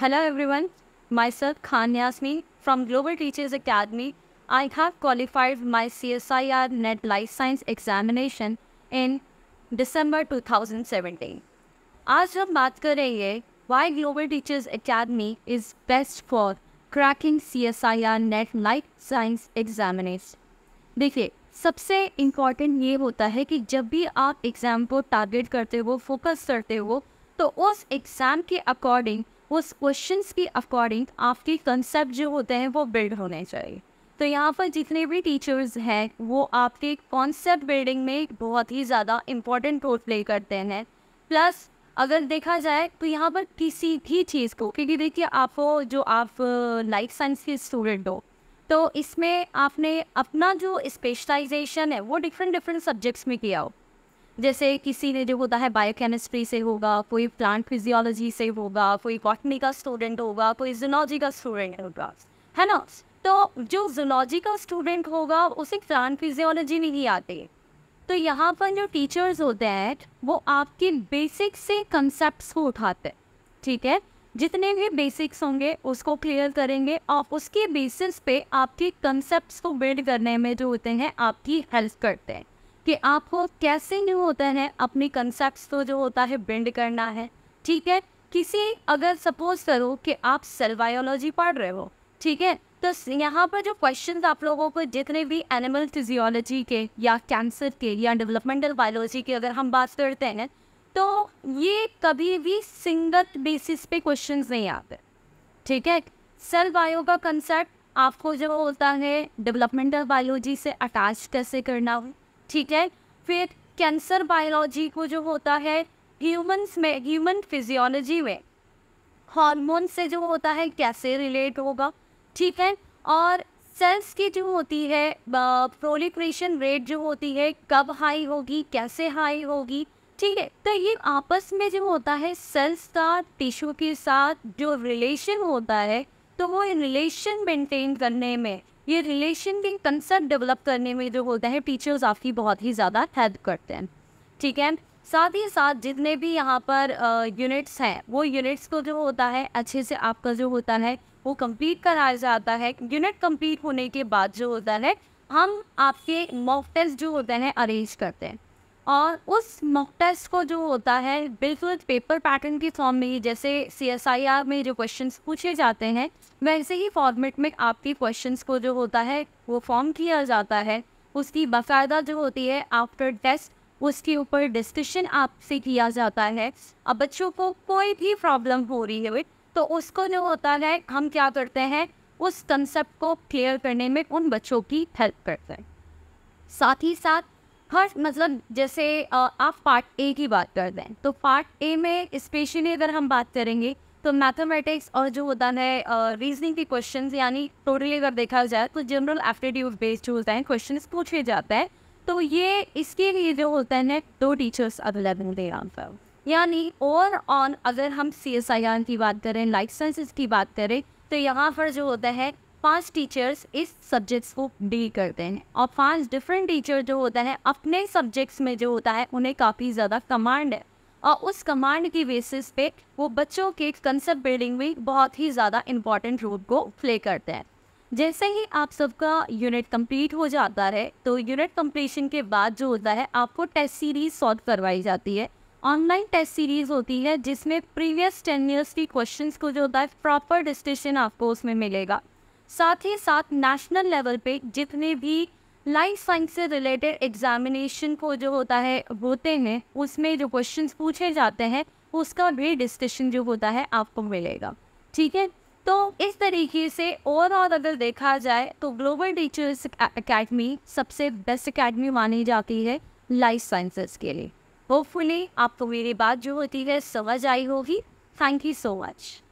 Hello everyone, myself Khan Yasmi from Global Teachers Academy. I have qualified my CSIR NET Life Science examination in December 2017. आज हम बात करेंगे why Global Teachers Academy is best for cracking CSIR NET Life Science examination. देखिए सबसे important ये होता है कि जब भी आप एग्ज़ाम को टारगेट करते हो फोकस करते हो तो उस एग्ज़ाम के अकॉर्डिंग उस क्वेश्चन के अकॉर्डिंग आपके कंसेप्ट जो होते हैं वो बिल्ड होने चाहिए तो यहाँ पर जितने भी टीचर्स हैं वो आपके कॉन्सेप्ट बिल्डिंग में बहुत ही ज़्यादा इम्पोर्टेंट रोल प्ले करते हैं प्लस अगर देखा जाए तो यहाँ पर किसी भी चीज़ को क्योंकि देखिए आपको जो आप लाइफ साइंस के स्टूडेंट हो तो इसमें आपने अपना जो स्पेशलाइजेशन है वो डिफरेंट डिफरेंट सब्जेक्ट्स में किया हो जैसे किसी ने जो होता है बायोकेमिस्ट्री से होगा कोई प्लांट फिजियोलॉजी से होगा कोई बॉटनी का स्टूडेंट होगा कोई जूनॉजी का स्टूडेंट होगा है ना तो जो जूलॉजी का स्टूडेंट होगा उसे प्लांट फिजियोलॉजी नहीं आती तो यहाँ पर जो टीचर्स होते हैं वो आपके बेसिक से कंसेप्ट को उठाते हैं ठीक है जितने भी बेसिक्स होंगे उसको क्लियर करेंगे और उसके बेसिस पे आपके कंसेप्ट को बिल्ड करने में जो होते हैं आपकी हेल्प करते हैं कि आपको कैसे न्यू होता है अपने कंसेप्ट को जो होता है बिल्ड करना है ठीक है किसी अगर सपोज करो कि आप बायोलॉजी पढ़ रहे हो ठीक है तो यहाँ पर जो क्वेश्चंस आप लोगों को जितने भी एनिमल फिजियोलॉजी के या कैंसर के या डेवलपमेंटल बायोलॉजी के अगर हम बात करते हैं तो ये कभी भी सिंगल बेसिस पे क्वेश्चंस नहीं आते ठीक है सेल बायो का कंसेप्ट आपको जो होता है डेवलपमेंटल बायोलॉजी से अटैच कैसे करना हो ठीक है फिर कैंसर बायोलॉजी को जो होता है ह्यूमंस में ह्यूमन फिजियोलॉजी में हार्मोन से जो होता है कैसे रिलेट होगा ठीक है और सेल्स की जो होती है प्रोलिक्रेशन रेट जो होती है कब हाई होगी कैसे हाई होगी ठीक है तो ये आपस में जो होता है सेल्स का टिश्यू के साथ जो रिलेशन होता है तो वो रिलेशन मेंटेन करने में ये रिलेशन के कंसेप्ट डेवलप करने में जो होता है टीचर्स आपकी बहुत ही ज़्यादा हेल्प करते हैं ठीक है साथ ही साथ जितने भी यहाँ पर यूनिट्स हैं वो यूनिट्स को जो होता है अच्छे से आपका जो होता है वो कंप्लीट कराया जाता है यूनिट कंप्लीट होने के बाद जो होता है हम आपके मॉक टेस्ट जो होते हैं अरेंज करते हैं और उस मॉक टेस्ट को जो होता है बिल्कुल पेपर पैटर्न की फॉर्म में ही जैसे सी एस आई आर में जो क्वेश्चन पूछे जाते हैं वैसे ही फॉर्मेट में आपके क्वेश्चन को जो होता है वो फॉर्म किया जाता है उसकी बाकायदा जो होती है आफ्टर टेस्ट उसके ऊपर डिस्कशन आपसे किया जाता है अब बच्चों को कोई भी प्रॉब्लम हो रही है तो उसको जो होता है हम क्या करते हैं उस कंसेप्ट को क्लियर करने में उन बच्चों की हेल्प करते हैं साथ ही साथ हर मतलब जैसे आप पार्ट ए की बात कर दें तो पार्ट ए में स्पेशली अगर हम बात करेंगे तो मैथमेटिक्स और जो होता है रीजनिंग के क्वेश्चन यानी टोटली अगर देखा जाए तो जनरल एप्टीट्यूड बेस्ड होता है क्वेश्चन पूछे जाते हैं तो ये इसके लिए जो होता है दो टीचर्स अवेलेबल होते हैं यानी और ऑन अगर हम सी एस आई आर की बात करें लाइफ साइंसिस की बात करें तो यहाँ पर जो होता है पांच टीचर्स इस सब्जेक्ट्स को डील करते हैं और पांच डिफरेंट टीचर जो होता है अपने सब्जेक्ट्स में जो होता है उन्हें काफ़ी ज़्यादा कमांड है और उस कमांड की बेसिस पे वो बच्चों के कंसेप्ट बिल्डिंग में बहुत ही ज़्यादा इम्पॉर्टेंट रोल को प्ले करते हैं जैसे ही आप सबका यूनिट कंप्लीट हो जाता है तो यूनिट कंप्लीशन के बाद जो होता है आपको टेस्ट सीरीज सॉल्व करवाई जाती है ऑनलाइन टेस्ट सीरीज होती है जिसमें प्रीवियस टेन ईयर्स की क्वेश्चंस को जो होता है प्रॉपर डिस्टिशन आपको उसमें मिलेगा साथ ही साथ नेशनल लेवल पे जितने भी लाइफ साइंस से रिलेटेड एग्जामिनेशन को जो होता है होते हैं उसमें जो क्वेश्चंस पूछे जाते हैं उसका भी डिस्कशन जो होता है आपको मिलेगा ठीक है तो इस तरीके से ओवरऑल अगर देखा जाए तो ग्लोबल टीचर्स अकेडमी सबसे बेस्ट अकेडमी मानी जाती है लाइफ साइंसेस के लिए होपफुली आपको मेरी बात जो होती है समझ आई होगी थैंक यू सो मच